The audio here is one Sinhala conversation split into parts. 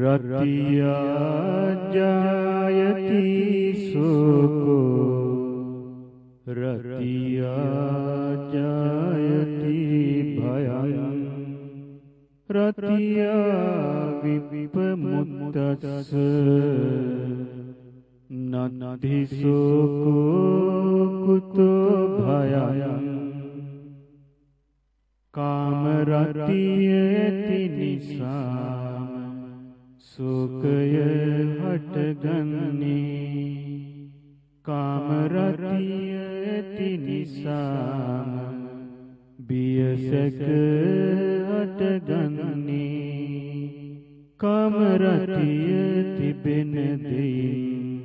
रतिया जायती सुको रतिया जायती भयं रतिया विपमुदस ननधि सुको कुतो भयं कामरतिया සුඛය හටගන්නේ කාමරතිය ඇති නිසාම බියසක හටගන්නේ කාමරතිය තිබෙන දෙයින්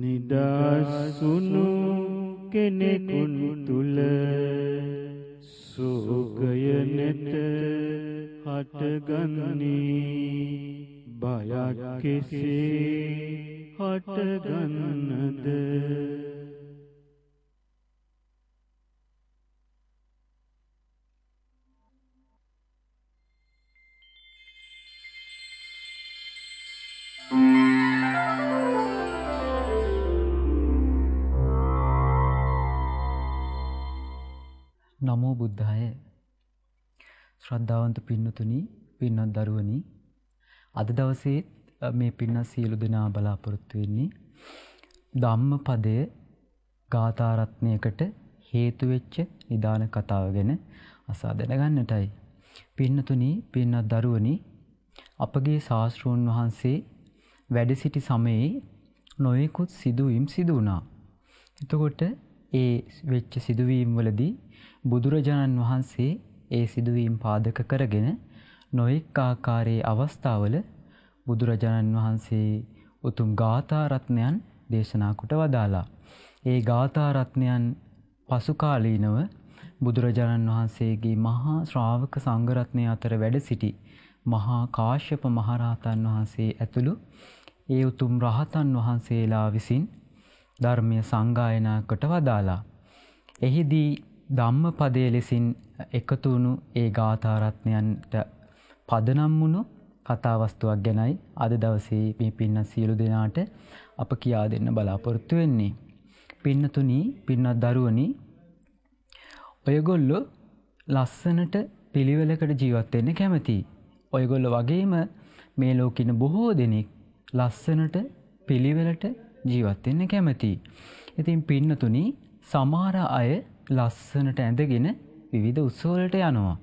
නිදාසුණු කෙනෙකුන් තුල සෝගය නැත හටගන්නේ බයක් කෙසේ හටගන්නද නමෝ බුද්ධාය ශ්‍රද්ධාවන්ත පින්නතුනි පින්නත් දරුවනි අද දවසේත් මේ පින්න සියලු දෙනා බලාපොරොත්තු වෙන්නේ ධම්මපදය ගාථාරත්නයකට හේතු වෙච්ච නිදාන කතාව ගැන අසා දැනගන්නටයි. පින්නතුනි පින්නත් දරුවනි අපගේ ශාස්ත්‍රූන් වහන්සේ වැඩ සිටි සමයේ නොයෙකුත් සිදුවීම් සිදු වුණා. එතකොට ඒ වෙච්ච සිදුවීම් වලදී බුදුරජාණන් වහන්සේ ඒ සිදුවීම් පාදක කරගෙන නොයෙක් ආකාරයේ අවස්ථාවල බුදුරජාණන් වහන්සේ උතුම් ගාථාරත්නයන් දේශනා කොට වදාලා. ඒ ගාථාරත්නයන් පසුකාලීනව බුදුරජාණන් වහන්සේගේ මහා ශ්‍රාවක සංඝරත්නය අතර වැඩ සිටි මහා කාශ්‍යප මහරහතන් වහන්සේ ඇතුළු ඒ උතුම් රහතන් වහන්සේලා විසින් ධර්මය සංගායනා කොට වදාලා. එහිදී ධම්මපදයේ ලෙසින් එකතුණු ඒ ගාථාරත්නයන්ට පදනම් වුණු කතාවස්තුවක් ගැනයි අද දවසේ මේ පින්න සියලු දෙනාට අප කියා දෙන්න බලාපොරොත්තු වෙන්නේ. පින්නතුනී පින්නත් දරුවනි ඔයගොල්ලො ලස්සනට පිළිවෙලකට ජීවත්වෙන්න කැමති. ඔයගොල්ල වගේම මේ ලෝකින බොහෝ දෙනෙක් ලස්සනට පිළිවෙලට ජීවත්වෙන්න කැමති. ඉතින් පින්නතුනි සමාර අය ලස්සනට ඇඳගෙන විවිධ උත්සෝලට යනවා.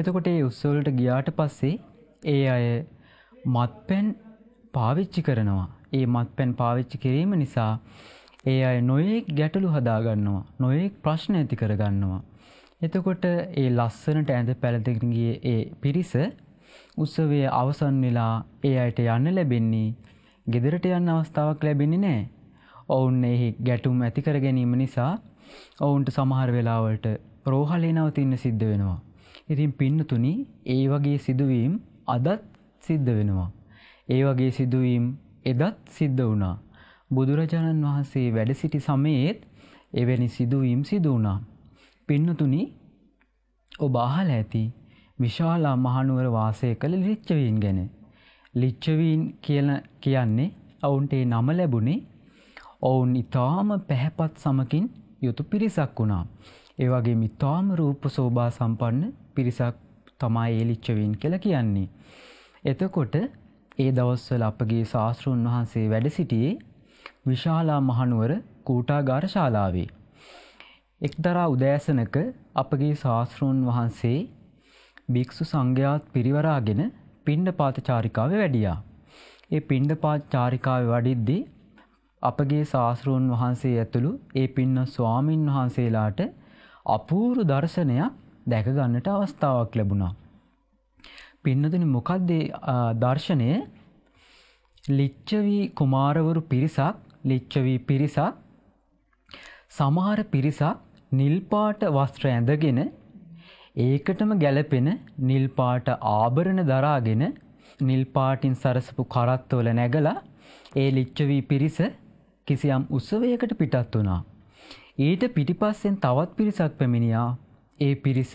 එතකොට ඒ උත්සවලට ගියාට පස්සේ ඒ අය මත්පැන් පාවිච්චි කරනවා. ඒ මත්පැන් පාවිච්චි කිරීම නිසා ඒ අය නොයෙක් ගැටලු හදාගන්නවා. නොයෙක් ප්‍රශ්න ඇති කරගන්නවා. එතකොට ඒ ලස්සනට ඇඳ පැළඳගෙන ගියේ ඒ පිරිස උත්සවයේ අවසන් වෙලා ඒ අයට යන්න ලැබෙන්නේ ගෙදරට යන්න අවස්ථාවක් ලැබෙන්නේ නැහැ. ඔවුන් එහි ගැටුම් ඇති කර ගැනීම නිසා ඔවුන්ට සමහර වෙලාවලට රෝහලේ නවතින්න සිද්ධ වෙනවා. ඉතින් පින්නතුනි ඒ වගේ සිදුවීම් අදත් සිද්ධ වෙනවා. ඒ වගේ සිදුවීම් එදත් සිද්ධ වුණා. බුදුරජාණන් වහන්සේ වැඩ සිටි සමයේත් එවැනි සිදුවීම් සිදු වුණා. පින්නතුනි ඔබ අහලා ඇති විශාලා මහනුවර වාසය කළ ලිච්ඡවීන් ගැන. ලිච්ඡවීන් කියන කියන්නේ ඔවුන්ට ඒ නම ලැබුණේ ඔවුන් ඊටාම පැහැපත් සමකින් යුතු පිරිසක් වුණා. ඒ වගේම ඊටාම රූප සෝභා සම්පන්න පිරිසක් තමයි ඒ ලිච්ඡවීන් කියලා කියන්නේ. එතකොට ඒ දවස්වල අපගේ ශාස්ත්‍රුන් වහන්සේ වැඩ සිටියේ විශාලා මහනුවර කූටාගාර ශාලාවේ. එක්දරා උදෑසනක අපගේ ශාස්තෘන් වහන්සේ භික්‍ෂු සංඝයාත් පිරිවරාගෙන පිණ්ඩ පාත චාරිකාව වැඩියා. ඒ පිණ්ඩ පාත් චාරිකාව වඩිද්දි අපගේ ශාස්තෘන් වහන්සේ ඇතුළු ඒ පින්න ස්වාමීන් වහන්සේලාට අපූරු දර්ශනයක් දැක ගන්නට අවස්ථාවක් ලැබුණා. පින්නතුනි මොකක්ද දර්ශනය ලිච්ඡවී කුමාරවරු පිරිසක් ලිච්ඡවී පිරිසක් සමහර පිරිසක් නිල් පාට වස්ත්‍ර ඇඳගෙන ඒකටම ගැළපෙන නිල් පාට ආභරණ දරාගෙන නිල් පාටින් සරසපු කරත්තවල නැගලා ඒ ලිච්ඡවී පිරිස කිසියම් උත්සවයකට පිටත් වුණා. ඊට පිටිපස්සෙන් තවත් පිරිසක් පැමිණියා ඒ පිරිස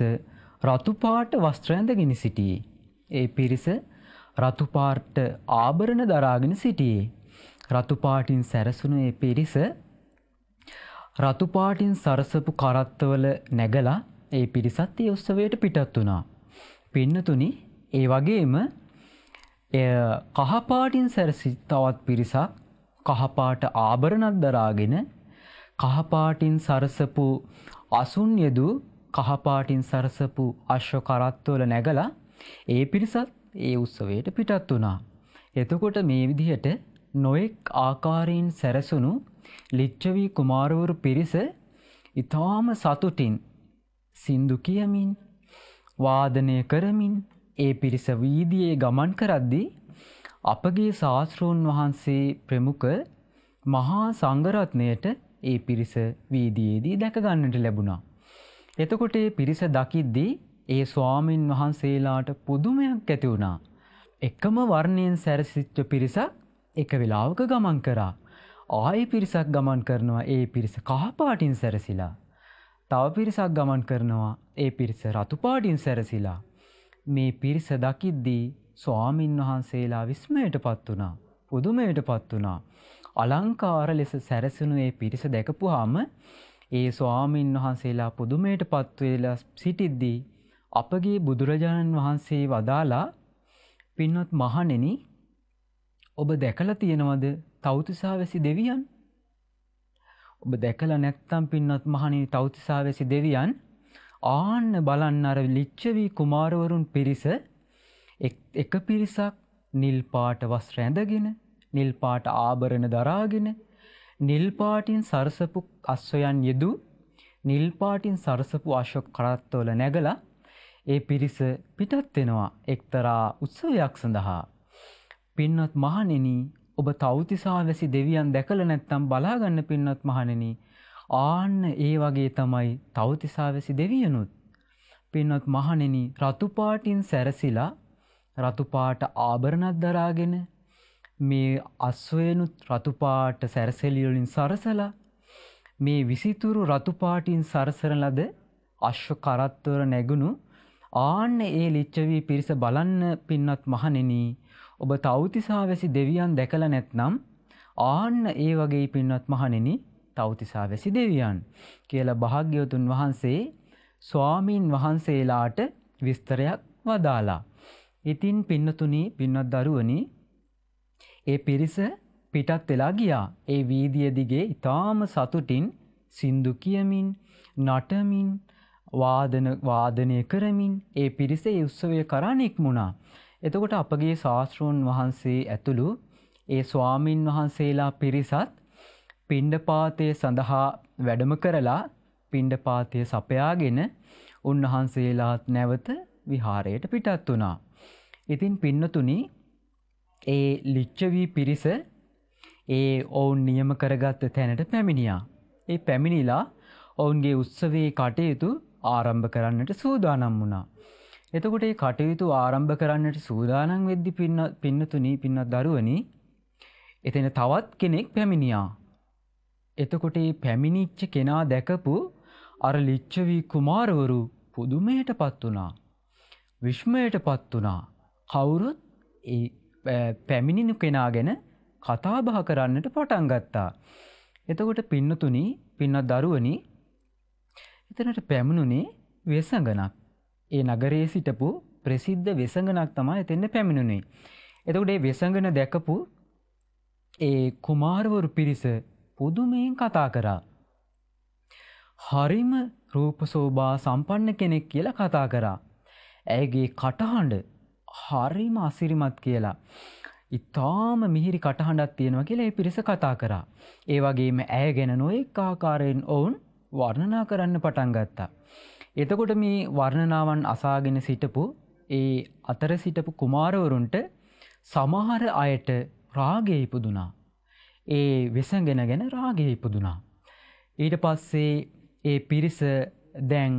රතුපාට වස්ත්‍රයන්දගෙන සිටියේ. ඒ පිරිස රතුපාර්ට ආභරණ දරාගෙන සිටියේ. රතුපාටින් සැරසුණු ඒ පිරිස රතුපාටින් සරසපු කරත්තවල නැගලා ඒ පිරිසත් ඒ උත්සවයට පිටත් වුණා. පින්නතුනි ඒ වගේම කහපාටින් සැරසි තවත් පිරිසක් කහපාට ආභරණක් දරාගෙන කහපාටින් සරසපු අසුන් යෙදු කහපාටින් සරසපු අශ්ව කරත්වල නැගලා ඒ පිරිසත් ඒ උත්සවයට පිටත් වුණා. එතකොට මේ විදිහට නොයෙක් ආකාරයෙන් සැරසුණු ලිච්ඡවී කුමාරවරු පිරිස ඊටාම සතුටින් සින්දු කියමින් වාදනය කරමින් ඒ පිරිස වීදියේ ගමන් කරද්දී අපගේ ශාස්ත්‍රූන් වහන්සේ ප්‍රමුඛ මහා සංඝරත්නයට ඒ පිරිස වීදියේදී දැක ගන්නට ලැබුණා. එතකොට ඒ පිරිස දකිද්දී ඒ ස්වාමීන් වහන්සේලාට පුදුමයක් ඇති වුණා. එකම වර්ණයෙන් සැරසිච්ච පිරිසක් එක වෙලාවක ගමන් කරා. ආයේ පිරිසක් ගමන් කරනවා ඒ පිරිස කහපාටින් සැරසිලා. තව පිරිසක් ගමන් කරනවා ඒ පිරිස රතුපාටින් සැරසිලා. මේ පිරිස දකිද්දී ස්වාමින් වහන්සේලා විස්මයට පත් වුණා. පුදුමයට පත් වුණා. අලංකාර ලෙස සැරසුණු ඒ පිරිස දැකපුහාම ඒ ස්වාමීන් වහන්සේලා පුදුමයට පත්වෙලා සිටිද්දී අපගේ බුදුරජාණන් වහන්සේ වදාලා පින්වත් මහණෙන ඔබ දැකලා තියෙනවද තෞතිසා වැසි දෙවියන් ඔබ දැකලා නැත්තම් පින්වත් මහණෙනි තෞතිසා වැසි දෙවියන් ආන්න බලන්න අර ලිච්ඡවි කුමාරවරුන් පිරිස එක පිරිසක් නිල් පාට වස්ත්‍ර ඇඳගෙන නිල් පාට ආභරණ දරාගෙන නිල්පාටින් සරසපු අස්වයන් යෙදු නිල්පාටින් සරසපු අශෝක කරත්තවල නැගලා ඒ පිරිස පිටත් වෙනවා එක්තරා උත්සවයක් සඳහා. පින්වත් මහණෙනි ඔබ තෞතිසාවැසි දෙවියන් දැකල නැත්තම් බලාගන්න පින්වත් මහණෙනි ආන්න ඒ වගේ තමයි තෞතිසාවැසි දෙවියනුත්. පින්වත් මහණෙනි රතුපාටින් සැරසිලා රතුපාට ආභරණත් දරාගෙන මේ අස්වයනුත් රතුපාට සැරසෙලියලින් සරසලා මේ විසිතුරු රතුපාටින් සරසන ලද අශ්ව කරත්වර නැගුණු ආන්න ඒ ලිච්චවී පිරිස බලන්න පින්නත් මහනෙනී ඔබ තෞතිසා වැසි දෙවියන් දැකල නැත්නම් ආන්න ඒ වගේ පින්නත් මහනෙනි තෞතිසා වැසි දෙවියන් කියලා භාග්‍යවතුන් වහන්සේ ස්වාමීන් වහන්සේලාට විස්තරයක් වදාලා. ඉතින් පින්නතුනි පින්වත් දරුවනි ඒ පිරිස පිටත් වෙලා ගියා. ඒ වීදිය දිගේ ඊටාම සතුටින් සින්දු කියමින් නටමින් වාදන වාදනය කරමින් ඒ පිරිස ඒ උත්සවය කරා නික්මුණා. එතකොට අපගේ ශාස්ත්‍රෝන් වහන්සේ ඇතුළු ඒ ස්වාමින් වහන්සේලා පිරිසත් පිණ්ඩපාතය සඳහා වැඩම කරලා පිණ්ඩපාතය සපයාගෙන උන්වහන්සේලාත් නැවත විහාරයට පිටත් වුණා. ඉතින් පින්නතුනි ඒ ලිච්චවී පිරිස ඒ ඔවුන් නියම කරගත්ත තැනට පැමිණියා. ඒ පැමිණිලා ඔවුන්ගේ උත්සවේ කටයුතු ආරම්භ කරන්නට සූදානම් වුණා. එතකොට ඒ කටයුතු ආරම්භ කරන්නට සූදානම් වෙද්දි පින්නතුනී පින්නත් දරුවනි එතන තවත් කෙනෙක් පැමිණියා. එතකොට ඒ පැමිණිච්ච කෙනා දැකපු අර ලිච්චවී කුමාරවරු පුදුමයට පත් වනා. විශ්මයට පත් වනා. කවුරුත් ඒ පැමිණිනු කෙනා ගැන කතාබහ කරන්නට පටන් ගත්තා. එතකොට පින්නතුනි පින්න දරුවනි එතනට පැමිණුනේ වෙසඟනක්. ඒ නගරයේ සිටපු ප්‍රසිද්ධ වෙසඟනක් තමා එතෙන්න පැමිණුනේ. එතකොට ඒ වෙසඟන දැකපු ඒ කුමාරවරු පිරිස පුදුමයෙන් කතා කරා. හරිම රූපසෝභා සම්පන්න කෙනෙක් කියලා කතා කරා. ඇයගේ කටහඬ හරිම අසිරිමත් කියලා. ඉතාම මිහිරි කටහඬක් තියෙනවා කියලා ඒ පිරිස කතා කරා. ඒ වගේම ඇය ගැන නොයෙක් ආකාරයෙන් ඔවුන් වර්ණනා කරන්න පටන් ගත්තා. එතකොට මේ වර්ණනාවන් අසාගෙන සිටපු ඒ අතර සිටපු කුමාරවරුන්ට සමහර අයට රාගය ඉපදුනා. ඒ වෙසගෙන ගැන රාගය ඉපදුනා. ඊට පස්සේ ඒ පිරිස දැන්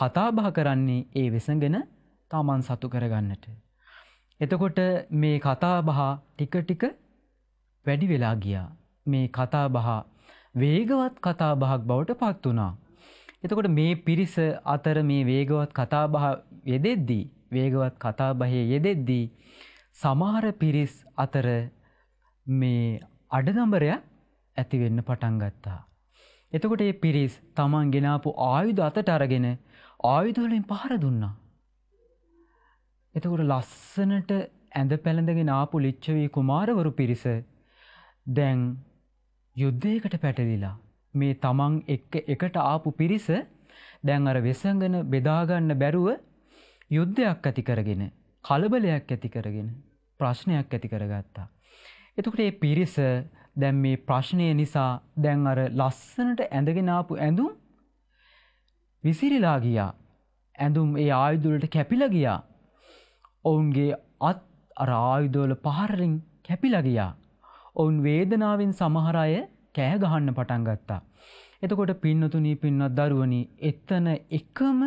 කතාබහ කරන්නේ ඒ වෙසගෙන තමන් සතු කරගන්නට. එතකොට මේ කතා බහ ටික ටික වැඩි වෙලා ගියා. මේ කතා බහ වේගවත් කතා බහක් බවට පත් වුණා. එතකොට මේ පිරිස අතර මේ වේගවත් කතා බහ යෙදෙද්දී වේගවත් කතා බහේ යෙදෙද්දී සමහර පිරිස් අතර මේ අඩදම්බරයක් ඇතිවෙන්න පටන් ගත්තා. එතකොට ඒ පිරිස් තමන් ගෙනාපු ආයුධ අතට අරගෙන ආයුධවලින් පහර දුන්නා. එතකොට ලස්සනට ඇඳ පැළඳගෙන ආපු ලිච්චවී කුමාරවරු පිරිස දැන් යුද්ධයකට පැටලිලා මේ තමන් එක්ක එකට ආපු පිරිස දැන් අර වෙසඟන බෙදාගන්න බැරුව යුද්ධයක් ඇති කරගෙන කලබලයක් ඇති කරගෙන ප්‍රශ්නයක් ඇති කරගත්තා. එතකට ඒ පිරිස දැන් මේ ප්‍රශ්නය නිසා දැන් අර ලස්සනට ඇඳගෙනාපු ඇඳුම් විසිරිලා ගියා ඇඳුම් ඒ ආයුදුලට කැපිල ගියා ඔවුන්ගේ අත් අර ආයුදෝල පහරලින් කැපිලගියා. ඔවුන් වේදනාවෙන් සමහරය කෑගහන්න පටන්ගත්තා. එතකොට පින්නතුනී පින්නත් දරුවනි එත්තන එකම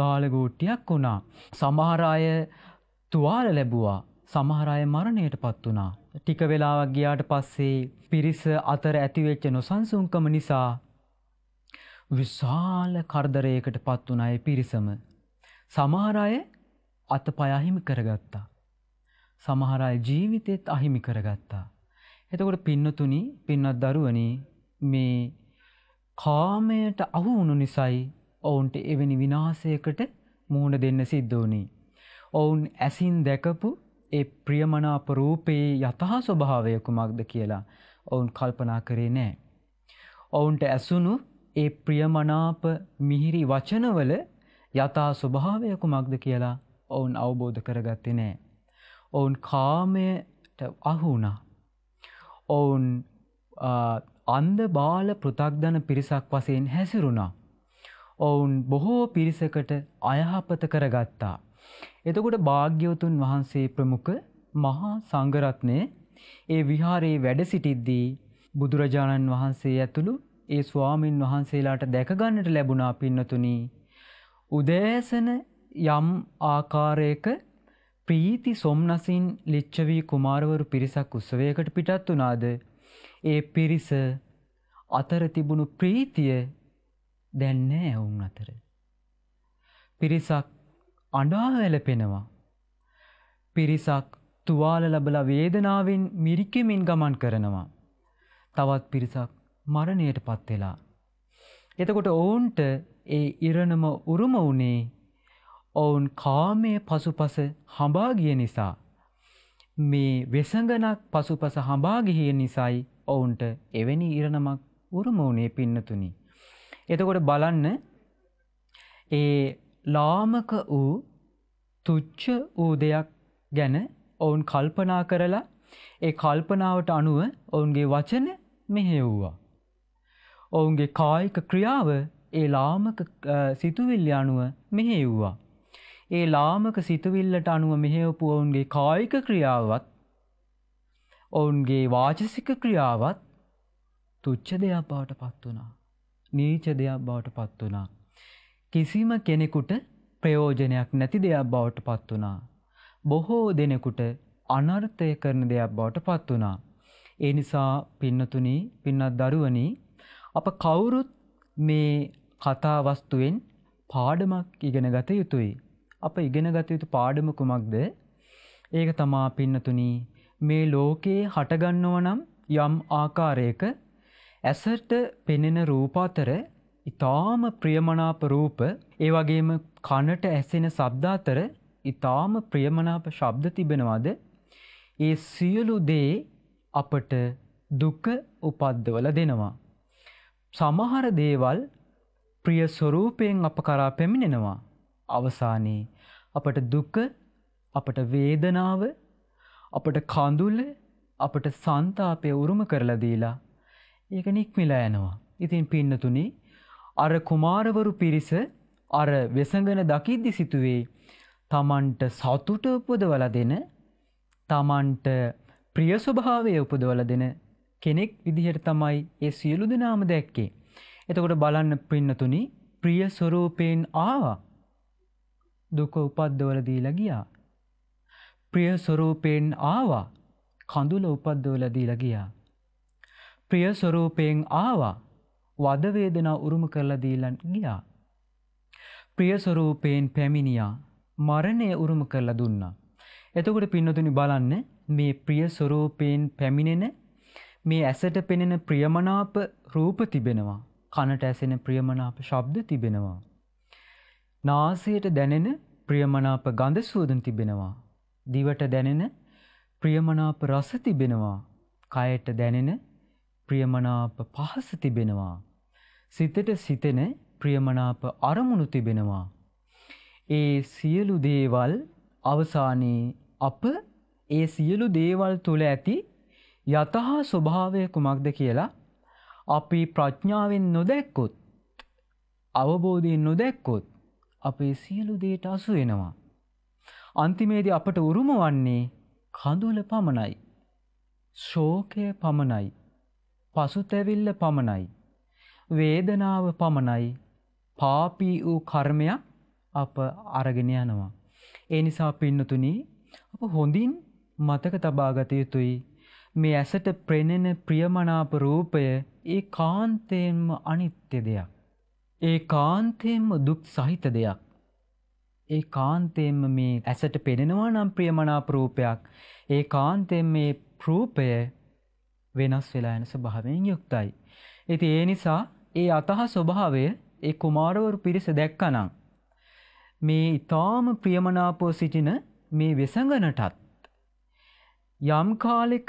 ගාලගෝට්ටියක් වුණා. සමහරාය තුවාල ලැබුවා සමහරය මරණයට පත් වුණා. ටික වෙලාවක් ගියාට පස්සේ පිරිස අතර ඇතිවෙච්ච නොසන්සුන්කම නිසා විශාල කරදරයකට පත් වුණයි පිරිසම. සමහරය අතපය අහිමි කරගත්තා. සමහර අය ජීවිතෙත් අහිමි කරගත්තා. එතකොට පින්නතුනි පින්නත් දරුවනි මේ කාමයට අහු වුණු නිසයි ඔවුන්ට එවැනි විනාශයකට මුහුණ දෙන්න සිද්ධ වුණේ. ඔවුන් ඇසින් දැකපු ඒ ප්‍රියමනාප රූපයේ යථා ස්වභාවය කුමක්ද කියලා ඔවුන් කල්පනා කරේ නෑ. ඔවුන්ට ඇසුණු ඒ ප්‍රියමනාප මිහිරි වචනවල යථා ස්වභාවය කුමක්ද කියලා ඔවුන් අවබෝධ කරගත්තේ නෑ. ඔවුන් කාමයට අහුුණා. ඔවුන් අන්ද බාල පෘතක්ධන පිරිසක් වසයෙන් හැසිරුණා. ඔවුන් බොහෝ පිරිසකට අයහපත කරගත්තා. එතකොට භාග්‍යවතුන් වහන්සේ ප්‍රමුඛ මහා සංගරත්නය ඒ විහාරයේ වැඩ සිටිද්දී බුදුරජාණන් වහන්සේ ඇතුළු ඒ ස්වාමීන් වහන්සේලාට දැකගන්නට ලැබුණා පින්නතුනී. උදෑසන යම් ආකාරයක ප්‍රීති සොම්නසින් ලිච්චවී කුමාරවරු පිරිසක් උත්සවයකට පිටත් වනාද ඒ පිරිස අතර තිබුණු ප්‍රීතිය දැන්නේ ඇවුම් අතර. පිරිසක් අඩාවැලපෙනවා. පිරිසක් තුවාල ලබල වේදනාවෙන් මිරිකෙමින් ගමන් කරනවා. තවත් පිරිසක් මරණයට පත්වෙලා. එතකොට ඔවුන්ට ඒ ඉරණම උරුම වුණේ ඔවුන් කාමය පසුපස හඹාගිය නිසා. මේ වෙසඟනක් පසුපස හඹාගිහිය නිසයි ඔවුන්ට එවැනි ඉරණමක් උරුමෝනේ පින්නතුනි. එතකොට බලන්න ඒ ලාමක වූ තුච්ච වූ දෙයක් ගැන ඔවුන් කල්පනා කරලා ඒ කල්පනාවට අනුව ඔවුන්ගේ වචන මෙහෙව්වා. ඔවුන්ගේ කායික ක්‍රියාව ඒ ලාමක සිතුවිල්්‍ය අනුව මෙහෙව්වා. ඒ ලාමක සිතුවිල්ලට අනුව මෙහෙවපු ඔවුන්ගේ කායික ක්‍රියාවත් ඔවුන්ගේ වාචසික ක්‍රියාවත් තුච්ච දෙයක් බවට පත් වුණා. නීච දෙයක් බවට පත් වුණා. කිසිම කෙනෙකුට ප්‍රයෝජනයක් නැති දෙයක් බවට පත් වුණා. බොහෝ දෙනෙකුට අනර්ථය කරන දෙයක් බවට පත් වුණා. ඒ නිසා පින්නතුනි පින්නත් දරුවනි අප කවුරුත් මේ කතාවස්තුවෙන් පාඩමක් ඉගෙන ගත යුතුයි. අප ඉගෙන ගතයුතු පාඩම කුමක්ද ඒක තමා පින්නතුනී මේ ලෝකයේ හටගන්නව නම් යම් ආකාරයක ඇසට පෙනෙන රූපාතර ඉතාම ප්‍රියමනාප රූප ඒ වගේම කනට ඇසෙන සබ්දාතර ඉතාම ප්‍රියමනාප ශබ්ද තිබෙනවාද ඒ සියලු දේ අපට දුක උපද්දවල දෙනවා. සමහර දේවල් ප්‍රිය ස්වරූපයෙන් අප කරා පැමිණෙනවා. අවසානයේ අපට දුක අපට වේදනාව අපට කඳුල අපට සන්තාපය උරුම කරලදීලා ඒක නික්මිලා යනවා. ඉතින් පින්නතුනි අර කුමාරවරු පිරිස අර වෙසඟන දකිද්දි සිතුවේ තමන්ට සතුට උපදවල දෙන තමන්ට ප්‍රියස්වභාවය උපදවල දෙන කෙනෙක් විදිහට තමයි ඒ සියලු දෙනාම දැක්කේ. එතකොට බලන්න පින්නතුනි ප්‍රිය ස්වරූපයෙන් ආවා. දුක උපද්දවලදීලා ගියා. ප්‍රිය ස්වරූපයෙන් ආවා කඳුල උපද්දවලදීලා ගියා. ප්‍රිය ස්වරූපයෙන් ආවා වද වේදනා උරුම කරලා දීලා ගියා. ප්‍රිය ස්වරූපයෙන් පැමිණියා මරණය උරුම කරලා දුන්නා. එතකොට පින්නතුනි බලන්න මේ ප්‍රිය ස්වරූපයෙන් පැමිණෙන මේ ඇසට පෙනෙන ප්‍රියමනාප රූප තිබෙනවා කනට ඇසෙන ප්‍රියමනාප ශබ්ද තිබෙනවා නාසයට දැනෙන ප්‍රියමනාප ගඳ සුවඳ තිබෙනවා. දිවට දැනෙන ප්‍රියමනාප රස තිබෙනවා. කයට දැනෙන ප්‍රියමනාප පහස තිබෙනවා. සිතට සිතෙන ප්‍රියමනාප අරමුණු තිබෙනවා. ඒ සියලු දේවල් අවසානයේ අප ඒ සියලු දේවල් තුළ ඇති යතහා ස්වභාවය කුමක්ද කියලා අපි ප්‍රඥාවෙන් නොදැක්කොත් අවබෝධයෙන් නොදැක්කොත් අපේ සියලු දේට අසු වෙනවා. අන්තිමේදී අපට උරුම වන්නේ කඳුල පමණයි. ශෝකය පමණයි. පසුතැවිල්ල පමණයි. වේදනාව පමණයි. පාපී වූ කර්මයක් අප අරගෙන යනවා. ඒ නිසා පින්නතුනි අප හොඳින් මතක තබාගත යුතුයි. මේ ඇසට ප්‍රෙනෙන ප්‍රියමනාප රූපය ඒ කාන්තයෙන්ම අනිත්‍ය දෙයක්. ඒ කාන්තයෙන්ම දුක් සහිත දෙයක්. ඒ කාන්තයෙන්ම මේ ඇසට පෙනෙනවා නම් ප්‍රියමනාපරූපයක්. ඒ කාන්තයෙන් මේ ප්‍රූපය වෙනස් වෙලා යන ස්වභාවයෙන් යුක්තයි. ඉති ඒ නිසා ඒ අතහ ස්වභාවය ඒ කුමාරවරු පිරිස දැක්කනම්. මේ ඉතාම ප්‍රියමනාපෝ සිටින මේ වෙසඟනටත්. යම් කාලෙක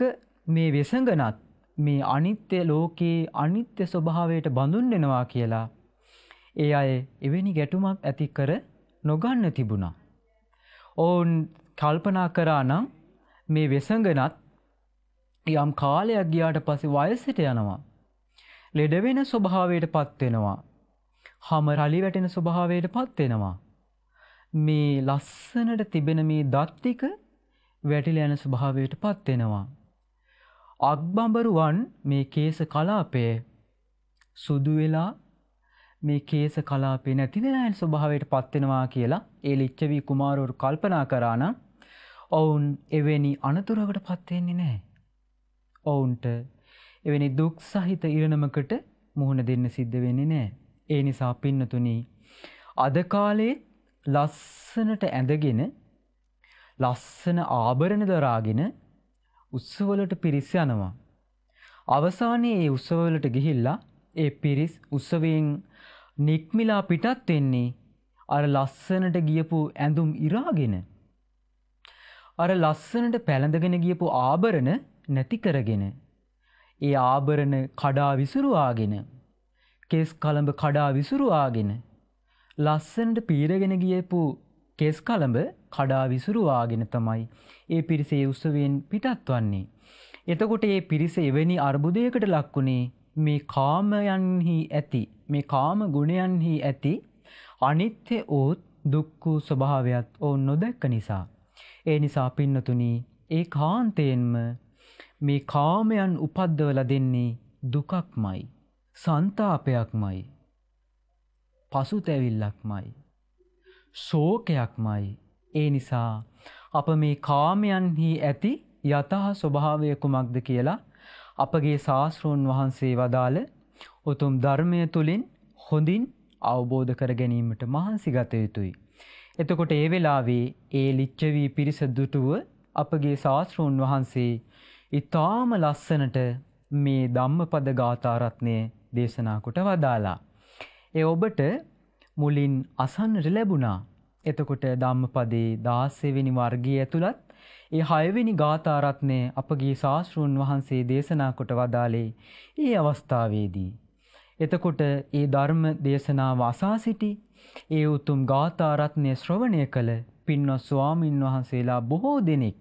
මේ වෙසඟනත් මේ අනිත්‍ය ලෝකයේ අනිත්‍ය ස්වභාවයට බඳුන් දෙෙනවා කියලා ඒ අය එවැනි ගැටුමක් ඇති කර නොගන්න තිබුණා. ඔවුන් කල්පනා කරා නම් මේ වෙසඟනත් යම් කාලයක් ගියාට පසෙ වයසට යනවා. ලෙඩවෙන ස්වභාවයට පත්වෙනවා. හම රලි වැටෙන ස්වභාවයට පත්වෙනවා. මේ ලස්සනට තිබෙන මේ දත්තික වැටිල යන ස්වභාවයට පත්වෙනවා. අක්බඹරුවන් මේ කේස කලාපය සුදු වෙලා මේ කේස කලාපේ නැති වෙලා යන ස්වභාවයට පත්වෙනවා කියලා ඒ ලිච්ඡවි කුමාරවරු කල්පනා කරා නම් ඔවුන් එවැනි අනතුරකට පත් වෙන්නේ නැහැ. ඔවුන්ට එවැනි දුක් සහිත ඉරණමකට මුහුණ දෙන්න සිද්ධ වෙන්නේ නැහැ. ඒ නිසා පින්නතුනි අද කාලේ ලස්සනට ඇඳගෙන ලස්සන ආභරණ දරාගෙන උත්සවවලට පිරිස් යනවා. අවසානයේ ඒ උත්සවවලට ගිහිල්ලා ඒ පිරිස් උත්සවයෙන් නික්මිලා පිටත් වෙන්නේ අර ලස්සනට ගියපු ඇඳුම් ඉරාගෙන. අර ලස්සනට පැළඳගෙන ගියපු ආභරණ නැති කරගෙන. ඒ ආභරණ කඩා විසුරුවාගෙන. කෙස් කළඹ කඩා විසුරුවාගෙන. ලස්සනට පීරගෙන ගියපු කෙස් කළඹ කඩා විසුරුවාගෙන තමයි ඒ පිරිසේ උත්සවයෙන් පිටත් වන්නේ. එතකොට ඒ පිරිස එවැනි අර්බුදයකට ලක්වුණේ මේ කාමයන්හි ඇති මේ කාම ගුණයන්හි ඇති අනිත්‍ය ඕත් දුක්කු ස්වභාවයක් ඔවුන් නොදැක්ක නිසා. ඒ නිසා පින්නතුනී ඒ කාන්තයෙන්ම මේ කාමයන් උපද්දවල දෙන්නේ දුකක්මයි. සන්තාපයක්මයි. පසුතැවිල්ලක්මයි. සෝකයක්මයි. ඒ නිසා අප මේ කාමයන්හි ඇති යතහ ස්වභාවය කුමක්ද කියලා අපගේ ශාස්ත්‍රෝන් වහන්සේ වදාළ උතුම් ධර්මය තුළින් හොඳින් අවබෝධ කර ගැනීමට මහන්සි ගත යුතුයි. එතකොට ඒ වෙලාවේ ඒ ලිච්චවී පිරිස දුටුව අපගේ ශාස්ත්‍රෝන් වහන්සේ ඉතාම ලස්සනට මේ ධම්මපද ගාථාරත්නය දේශනාකොට වදාලා. එ ඔබට මුලින් අසන්නට ලැබුණා. එතකොට ධම්මපදේ දාසෙවෙනි වර්ගී ඇතුළත් ඒ හයවෙනි ගාථාරත්නය අපගේ ශාස්තෘන් වහන්සේ දේශනා කොට වදාලේ ඒ අවස්ථාවේදී. එතකොට ඒ ධර්ම දේශනාව අසා සිටි ඒ උතුම් ගාථාරත්නය ශ්‍රවණය කළ පින්වත් ස්වාමින් වහන්සේලා බොහෝ දෙනෙක්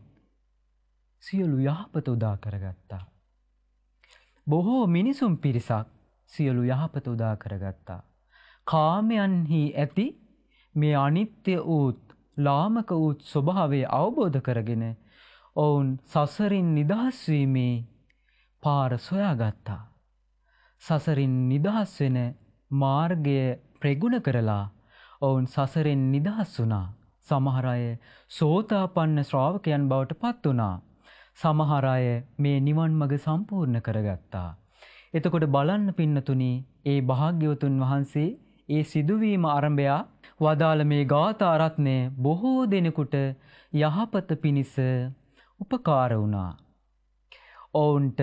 සියලු යහපත උදා කරගත්තා. බොහෝ මිනිසුම් පිරිසක් සියලු යහපත උදා කරගත්තා. කාමයන්හි ඇති මේ අනිත්‍ය වූත් ලාමක වූත් ස්වභාවේ අවබෝධ කරගෙන ඔවුන් සසරින් නිදහස්වීමේ පාර සොයාගත්තා. සසරින් නිදහස් වෙන මාර්ගය ප්‍රගුණ කරලා ඔවුන් සසරෙන් නිදහස් වුණා. සමහර අය සෝතාපන්න ශ්‍රාවකයන් බවට පත් වුණා. සමහර අය මේ නිවන් මඟ සම්පූර්ණ කරගත්තා. එතකොට බලන්න පින්නතුනි ඒ භාග්‍යවතුන් වහන්සේ ඒ සිදුවීම අරඹයා වදාළ මේ ගාථාරත්නය බොහෝ දෙනෙකුට යහපත පිණිස උපකාර වුණා. ඔවුන්ට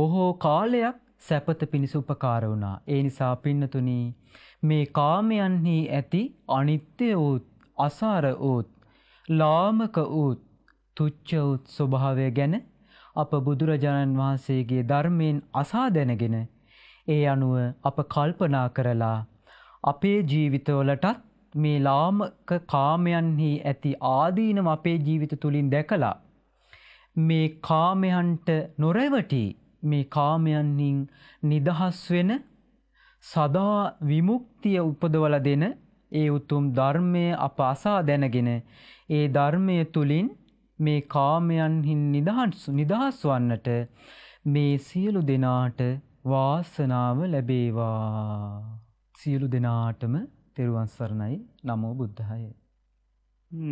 බොහෝ කාලයක් සැපත පිණිස උපකාර වුණා. ඒ නිසා පින්නතුනී මේ කාමයන්හි ඇති අනිත්‍ය වූත් අසාර වූත් ලාමක වූත් තුච්ච වූත් ස්වභාවය ගැන අප බුදුරජාණන් වහන්සේගේ ධර්මයෙන් අසා දැනගෙන ඒ අනුව අප කල්පනා කරලා අපේ ජීවිතවලටත් මේ ලාමක කාමයන්හි ඇති ආදීනම අපේ ජීවිත තුළින් දැකලා. මේ කාමයන්ට නොරැවටි මේ කාමයන්හින් නිදහස් වෙන සදා විමුක්තිය උපදවල දෙන ඒ උතුම් ධර්මය අප අසා දැනගෙන ඒ ධර්මය තුළින් මේ කාමයන්හින් නිදහස් නිදහස් වන්නට මේ සියලු දෙනාට වාසනාව ලැබේවා සියලු දෙනාටම තෙරුවන් සරණයි නමෝ බුද්ධාය